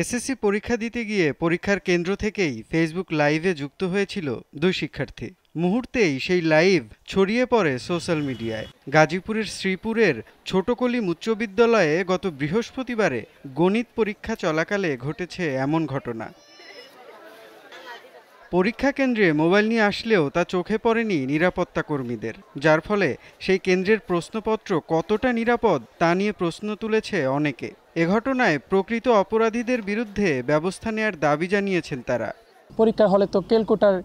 SSC পরীক্ষা দিতে গিয়ে পরীক্ষার কেন্দ্র থেকেই ফেসবুক লাইভে যুক্ত হয়েছিল দুই শিক্ষার্থী মুহূর্তেই সেই লাইভ ছড়িয়ে পড়ে সোশ্যাল মিডিয়ায় গাজীপুরের শ্রীপুরের ছোটকলিম উচ্চ বিদ্যালয়ে গত বৃহস্পতিবারে গণিত পরীক্ষা চলাকালে ঘটেছে এমন ঘটনা পরীক্ষা কেন্দ্রে মোবাইল নিয়ে আসলেও তা চোখে পড়েনি নিরাপত্তা কর্মীদের যার ফলে সেই কেন্দ্রের প্রশ্নপত্র কতটা নিরাপদ তা নিয়ে প্রশ্ন তুলেছে অনেকে এ ঘটনায় প্রকৃত অপরাধীদের বিরুদ্ধে ব্যবস্থা নেয়ার দাবি জানিয়েছেন তারা পরীক্ষার হলে তো ক্যালকুলেটার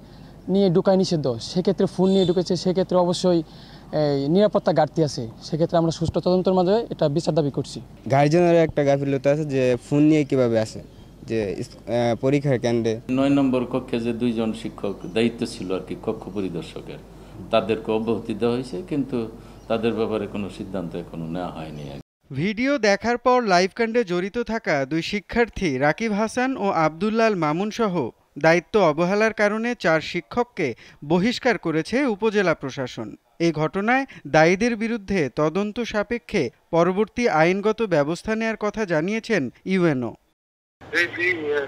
নিয়ে ঢুকায় নিষিদ্ধ সেক্ষেত্রে ফোন নিয়ে ঢুকেছে সেক্ষেত্রে অবশ্যই নিরাপত্তা ঘাটতি আছে সেক্ষেত্রে আমরা সুষ্ঠু তদন্তের মাধ্যমে এটা বিচার দাবি করছি গার্জেনের একটা গাফিলতা আছে যে ফোন নিয়ে কিভাবে আসে যে পরীক্ষার কেন্দ্রে নয় নম্বর কক্ষে যে দুইজন শিক্ষক দায়িত্ব ছিল আর কি কক্ষ পরিদর্শকের তাদেরকে অব্যাহতি দেওয়া হয়েছে কিন্তু তাদের ব্যাপারে কোনো সিদ্ধান্ত এখনো নেওয়া হয়নি ভিডিও দেখার পর কাণ্ডে জড়িত থাকা দুই শিক্ষার্থী রাকিব হাসান ও আবদুল্লাল মামুনসহ দায়িত্ব অবহেলার কারণে চার শিক্ষককে বহিষ্কার করেছে উপজেলা প্রশাসন এই ঘটনায় দায়ীদের বিরুদ্ধে তদন্ত সাপেক্ষে পরবর্তী আইনগত ব্যবস্থা নেয়ার কথা জানিয়েছেন ইউএনও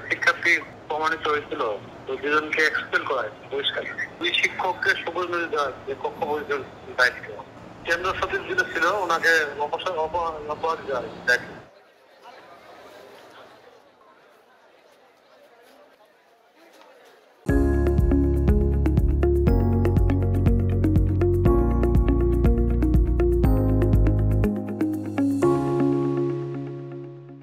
শিক্ষার্থী প্রমাণিত হয়েছিল দুজনকে করা দুই শিক্ষককে সবুজ দেওয়া কক্ষ পরিচালন দায়িত্ব কেন্দ্র সচিব যিনি ছিল ওনাকে অপসার অপরাধ যায় দেখে